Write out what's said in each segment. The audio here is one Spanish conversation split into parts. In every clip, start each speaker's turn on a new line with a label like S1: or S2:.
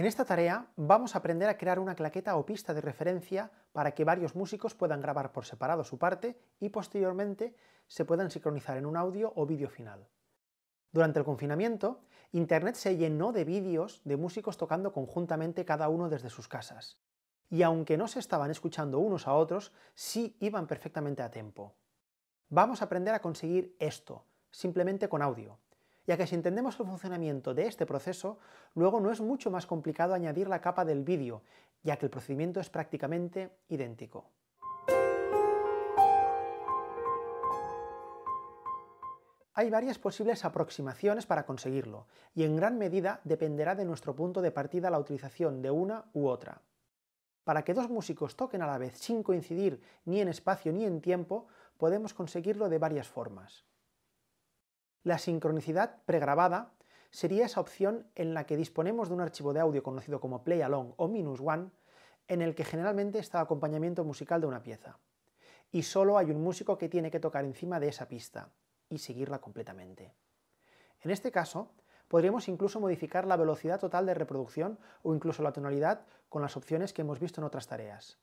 S1: En esta tarea vamos a aprender a crear una claqueta o pista de referencia para que varios músicos puedan grabar por separado su parte y posteriormente se puedan sincronizar en un audio o vídeo final. Durante el confinamiento, Internet se llenó de vídeos de músicos tocando conjuntamente cada uno desde sus casas. Y aunque no se estaban escuchando unos a otros, sí iban perfectamente a tiempo. Vamos a aprender a conseguir esto, simplemente con audio ya que si entendemos el funcionamiento de este proceso, luego no es mucho más complicado añadir la capa del vídeo, ya que el procedimiento es prácticamente idéntico. Hay varias posibles aproximaciones para conseguirlo, y en gran medida dependerá de nuestro punto de partida la utilización de una u otra. Para que dos músicos toquen a la vez sin coincidir ni en espacio ni en tiempo, podemos conseguirlo de varias formas. La sincronicidad pregrabada sería esa opción en la que disponemos de un archivo de audio conocido como Play Along o Minus One, en el que generalmente está acompañamiento musical de una pieza. Y solo hay un músico que tiene que tocar encima de esa pista y seguirla completamente. En este caso, podríamos incluso modificar la velocidad total de reproducción o incluso la tonalidad con las opciones que hemos visto en otras tareas.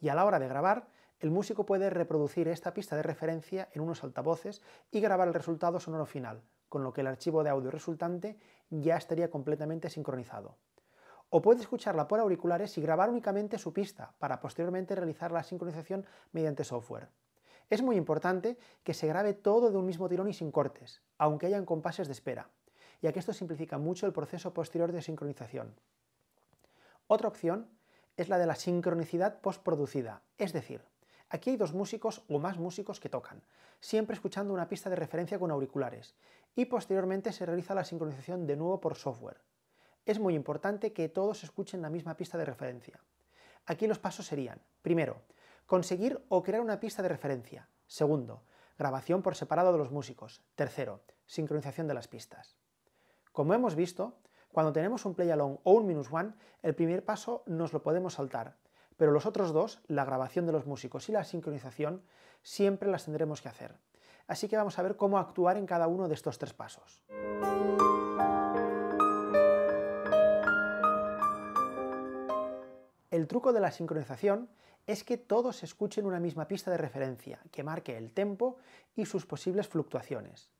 S1: Y a la hora de grabar, el músico puede reproducir esta pista de referencia en unos altavoces y grabar el resultado sonoro final, con lo que el archivo de audio resultante ya estaría completamente sincronizado. O puede escucharla por auriculares y grabar únicamente su pista para posteriormente realizar la sincronización mediante software. Es muy importante que se grabe todo de un mismo tirón y sin cortes, aunque en compases de espera, ya que esto simplifica mucho el proceso posterior de sincronización. Otra opción es la de la sincronicidad postproducida, es decir, Aquí hay dos músicos o más músicos que tocan, siempre escuchando una pista de referencia con auriculares, y posteriormente se realiza la sincronización de nuevo por software. Es muy importante que todos escuchen la misma pista de referencia. Aquí los pasos serían, primero, conseguir o crear una pista de referencia. Segundo, grabación por separado de los músicos. Tercero, sincronización de las pistas. Como hemos visto, cuando tenemos un play along o un minus one, el primer paso nos lo podemos saltar, pero los otros dos, la grabación de los músicos y la sincronización, siempre las tendremos que hacer. Así que vamos a ver cómo actuar en cada uno de estos tres pasos. El truco de la sincronización es que todos escuchen una misma pista de referencia, que marque el tempo y sus posibles fluctuaciones.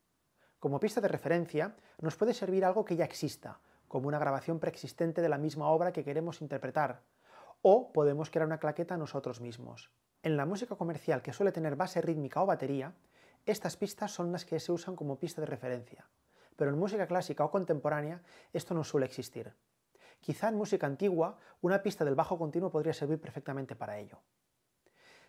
S1: Como pista de referencia, nos puede servir algo que ya exista, como una grabación preexistente de la misma obra que queremos interpretar, o podemos crear una claqueta nosotros mismos. En la música comercial que suele tener base rítmica o batería, estas pistas son las que se usan como pista de referencia, pero en música clásica o contemporánea esto no suele existir. Quizá en música antigua una pista del bajo continuo podría servir perfectamente para ello.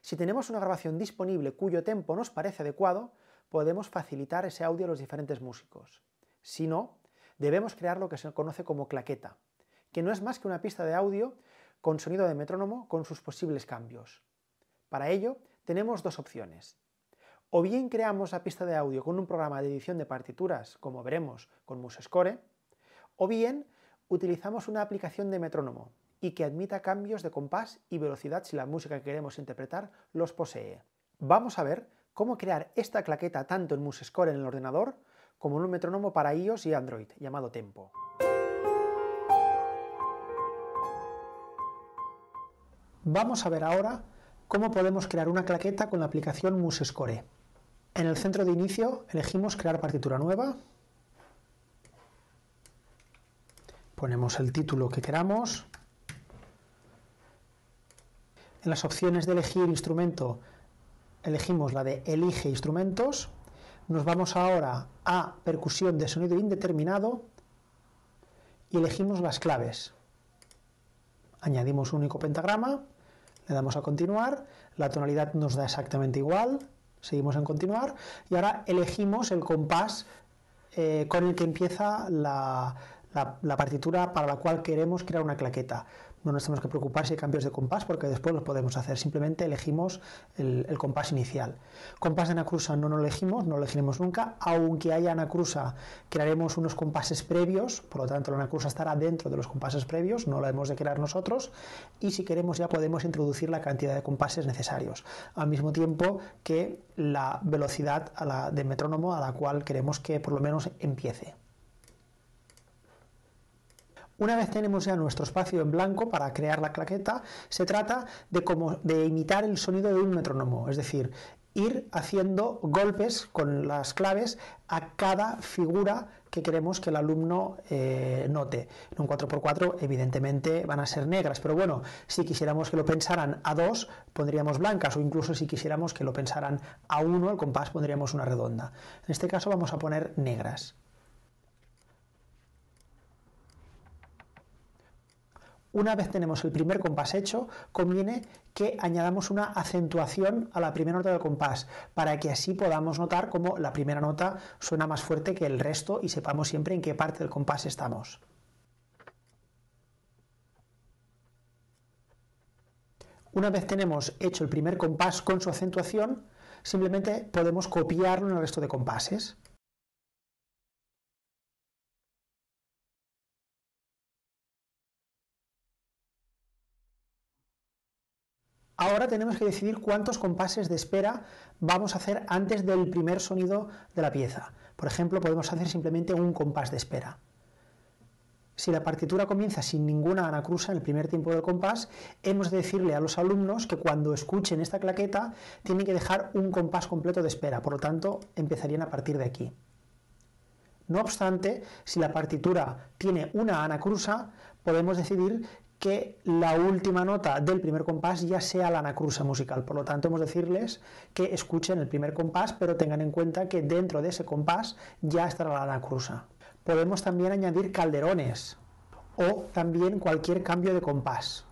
S1: Si tenemos una grabación disponible cuyo tempo nos parece adecuado, podemos facilitar ese audio a los diferentes músicos. Si no, debemos crear lo que se conoce como claqueta, que no es más que una pista de audio con sonido de metrónomo con sus posibles cambios. Para ello, tenemos dos opciones. O bien creamos la pista de audio con un programa de edición de partituras, como veremos con MuseScore, o bien utilizamos una aplicación de metrónomo y que admita cambios de compás y velocidad si la música que queremos interpretar los posee. Vamos a ver cómo crear esta claqueta tanto en MuseScore en el ordenador como en un metrónomo para iOS y Android, llamado Tempo. Vamos a ver ahora cómo podemos crear una claqueta con la aplicación MuseScore. En el centro de inicio elegimos crear partitura nueva, ponemos el título que queramos, en las opciones de elegir instrumento elegimos la de elige instrumentos, nos vamos ahora a percusión de sonido indeterminado y elegimos las claves. Añadimos un único pentagrama le damos a continuar, la tonalidad nos da exactamente igual, seguimos en continuar y ahora elegimos el compás eh, con el que empieza la partitura para la cual queremos crear una claqueta no nos tenemos que preocupar si hay cambios de compás porque después los podemos hacer, simplemente elegimos el, compás inicial. Compás de anacrusa no lo elegimos, no lo elegiremos nunca, aunque haya anacrusa crearemos unos compases previos, por lo tanto la anacrusa estará dentro de los compases previos, no la hemos de crear nosotros y si queremos ya podemos introducir la cantidad de compases necesarios, al mismo tiempo que la velocidad de metrónomo a la cual queremos que por lo menos empiece. Una vez tenemos ya nuestro espacio en blanco para crear la claqueta, se trata de, imitar el sonido de un metrónomo, es decir, ir haciendo golpes con las claves a cada figura que queremos que el alumno eh, note. En un 4x4 evidentemente van a ser negras, pero bueno, si quisiéramos que lo pensaran a dos, pondríamos blancas, o incluso si quisiéramos que lo pensaran a uno, el compás pondríamos una redonda. En este caso vamos a poner negras. Una vez tenemos el primer compás hecho, conviene que añadamos una acentuación a la primera nota del compás, para que así podamos notar cómo la primera nota suena más fuerte que el resto y sepamos siempre en qué parte del compás estamos. Una vez tenemos hecho el primer compás con su acentuación, simplemente podemos copiarlo en el resto de compases. Ahora tenemos que decidir cuántos compases de espera vamos a hacer antes del primer sonido de la pieza. Por ejemplo, podemos hacer simplemente un compás de espera. Si la partitura comienza sin ninguna anacrusa en el primer tiempo del compás, hemos de decirle a los alumnos que cuando escuchen esta claqueta tienen que dejar un compás completo de espera, por lo tanto empezarían a partir de aquí. No obstante, si la partitura tiene una anacrusa, podemos decidir que la última nota del primer compás ya sea la anacrusa musical. Por lo tanto, hemos de decirles que escuchen el primer compás, pero tengan en cuenta que dentro de ese compás ya estará la anacrusa. Podemos también añadir calderones o también cualquier cambio de compás.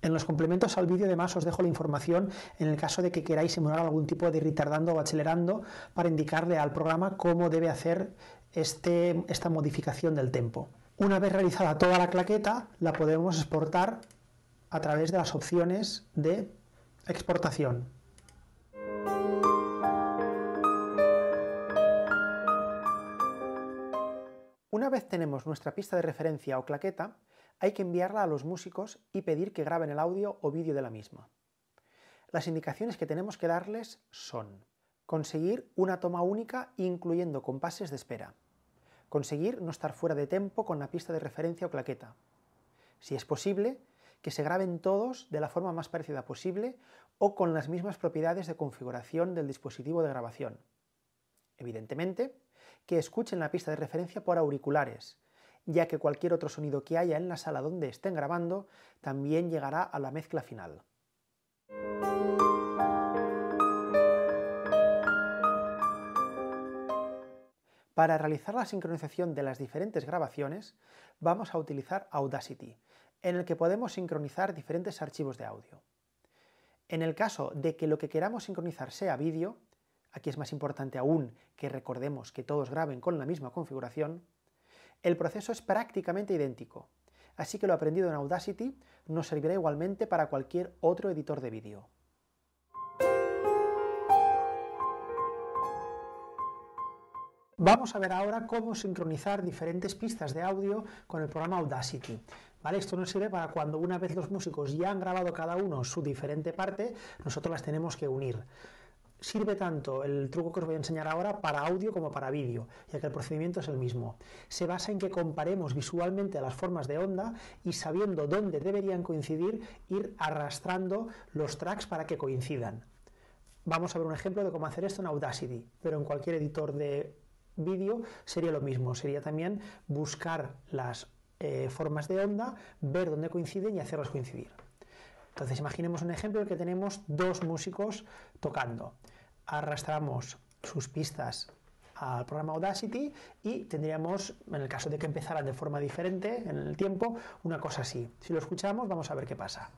S1: En los complementos al vídeo además os dejo la información en el caso de que queráis simular algún tipo de ritardando o acelerando para indicarle al programa cómo debe hacer este, esta modificación del tempo. Una vez realizada toda la claqueta, la podemos exportar a través de las opciones de exportación. Una vez tenemos nuestra pista de referencia o claqueta, hay que enviarla a los músicos y pedir que graben el audio o vídeo de la misma. Las indicaciones que tenemos que darles son conseguir una toma única incluyendo compases de espera, Conseguir no estar fuera de tempo con la pista de referencia o claqueta. Si es posible, que se graben todos de la forma más parecida posible o con las mismas propiedades de configuración del dispositivo de grabación. Evidentemente, que escuchen la pista de referencia por auriculares, ya que cualquier otro sonido que haya en la sala donde estén grabando también llegará a la mezcla final. Para realizar la sincronización de las diferentes grabaciones, vamos a utilizar Audacity, en el que podemos sincronizar diferentes archivos de audio. En el caso de que lo que queramos sincronizar sea vídeo, aquí es más importante aún que recordemos que todos graben con la misma configuración, el proceso es prácticamente idéntico, así que lo aprendido en Audacity nos servirá igualmente para cualquier otro editor de vídeo. Vamos a ver ahora cómo sincronizar diferentes pistas de audio con el programa Audacity. ¿Vale? Esto nos sirve para cuando una vez los músicos ya han grabado cada uno su diferente parte, nosotros las tenemos que unir. Sirve tanto el truco que os voy a enseñar ahora para audio como para vídeo, ya que el procedimiento es el mismo. Se basa en que comparemos visualmente las formas de onda y sabiendo dónde deberían coincidir, ir arrastrando los tracks para que coincidan. Vamos a ver un ejemplo de cómo hacer esto en Audacity, pero en cualquier editor de vídeo sería lo mismo, sería también buscar las eh, formas de onda, ver dónde coinciden y hacerlas coincidir. Entonces imaginemos un ejemplo en el que tenemos dos músicos tocando. Arrastramos sus pistas al programa Audacity y tendríamos, en el caso de que empezaran de forma diferente en el tiempo, una cosa así. Si lo escuchamos, vamos a ver qué pasa.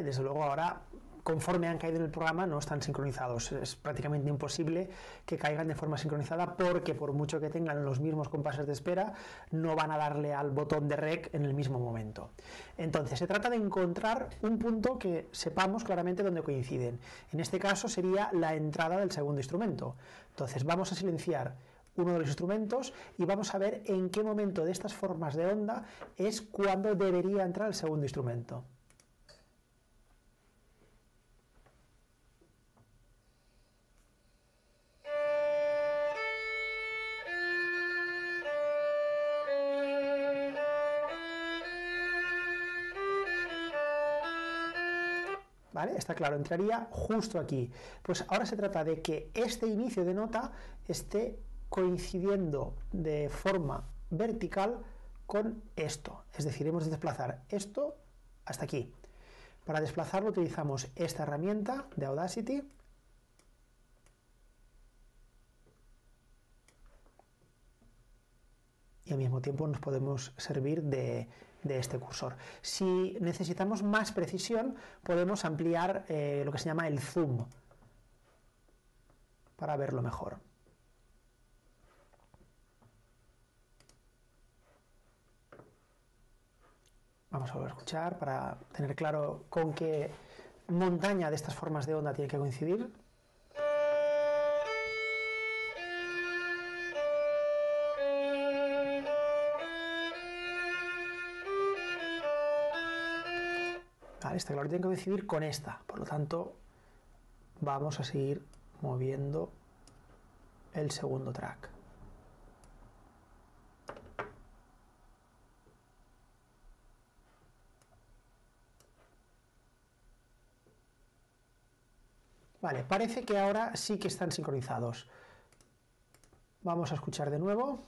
S1: desde luego ahora conforme han caído en el programa no están sincronizados. Es prácticamente imposible que caigan de forma sincronizada porque por mucho que tengan los mismos compases de espera, no van a darle al botón de rec en el mismo momento. Entonces, se trata de encontrar un punto que sepamos claramente dónde coinciden. En este caso sería la entrada del segundo instrumento. Entonces, vamos a silenciar uno de los instrumentos y vamos a ver en qué momento de estas formas de onda es cuando debería entrar el segundo instrumento. Está claro, entraría justo aquí. Pues ahora se trata de que este inicio de nota esté coincidiendo de forma vertical con esto. Es decir, hemos de desplazar esto hasta aquí. Para desplazarlo utilizamos esta herramienta de Audacity. Y al mismo tiempo nos podemos servir de de este cursor. Si necesitamos más precisión, podemos ampliar eh, lo que se llama el zoom para verlo mejor. Vamos a volver a escuchar para tener claro con qué montaña de estas formas de onda tiene que coincidir. esta claro, tengo que decidir con esta. Por lo tanto, vamos a seguir moviendo el segundo track. Vale, parece que ahora sí que están sincronizados. Vamos a escuchar de nuevo.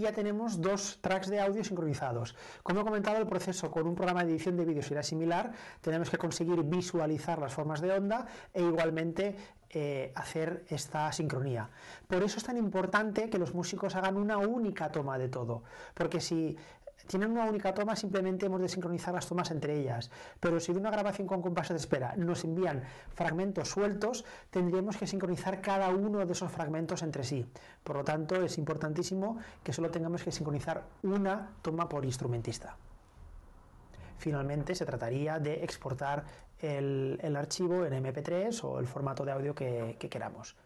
S1: ya tenemos dos tracks de audio sincronizados. Como he comentado, el proceso con un programa de edición de vídeos será similar, tenemos que conseguir visualizar las formas de onda e igualmente eh, hacer esta sincronía. Por eso es tan importante que los músicos hagan una única toma de todo, porque si tienen una única toma, simplemente hemos de sincronizar las tomas entre ellas. Pero si de una grabación con compás de espera nos envían fragmentos sueltos, tendríamos que sincronizar cada uno de esos fragmentos entre sí. Por lo tanto, es importantísimo que solo tengamos que sincronizar una toma por instrumentista. Finalmente, se trataría de exportar el, archivo en MP3 o el formato de audio que queramos.